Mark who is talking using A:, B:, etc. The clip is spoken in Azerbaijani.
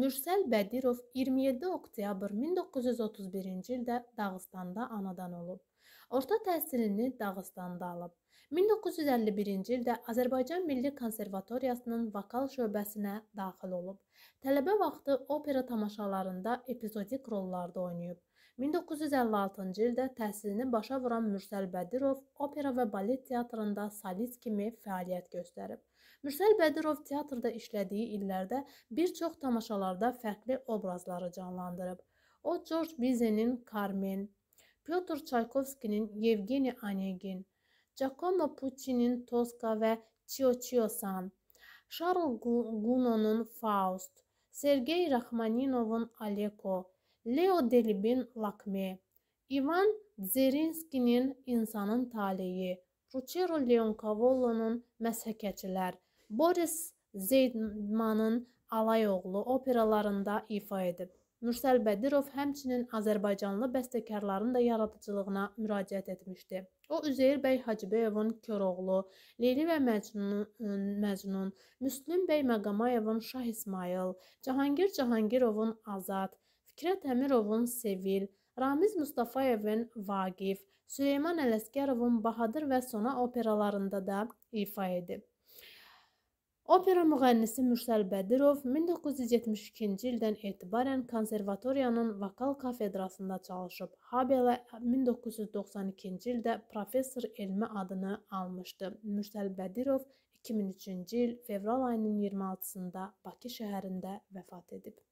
A: Mürsəl Bədirov 27 oktyabr 1931-ci ildə Dağıstanda anadan olub. Orta təhsilini Dağıstanda alıb. 1951-ci ildə Azərbaycan Milli Konservatoriyasının vokal şöbəsinə daxil olub. Tələbə vaxtı opera tamaşalarında epizodik rollarda oynayıb. 1956-cı ildə təhsilini başa vuran Mürsəl Bədirov opera və balet teatrında solist kimi fəaliyyət göstərib. Mürsəl Bədirov teatrda işlədiyi illərdə bir çox tamaşalarda fərqli obrazları canlandırıb. O George Bizenin Carmen, Pyotr Çaykovskinin Yevgeni Onegin, Giacomo Puccinin Tosca və Chio Chio San, Şarl Gunonun Faust, Sergey Rakhmaninovun Aleko, Leo Delibin Lakme, Ivan Dzerinskinin İnsanın Taleyi, Ruchero Leonkavollo'nun Məsəkəçilər, Boris Zeydmanın Alayoğlu operalarında ifa edib. Mürsəl Bədirov həmçinin Azərbaycanlı bəstəkarların da yaradıcılığına müraciət etmişdi. O Üzeyir bəy Hacıbəyovun Köroğlu, Leyli və Məcnun, Məcnun, Müslüm bəy Məqamayevin Şah İsmayıl, Cahangir Cahangirovun Azad, Fikrət Əmirovun Sevil, Ramiz Mustafayevin Vaqif, Süleyman Ələsgərovun Bahadır və Sona operalarında da ifa edib. Opera müğənnisi Mürsəl Bədirov 1972-ci ildən etibarən konservatoriyanın vokal kafedrasında çalışıb. Habelə 1992-ci ildə professor elmi adını almışdı. Mürsəl Bədirov 2003-cü il fevral ayının 26-sında Bakı şəhərində vəfat edib.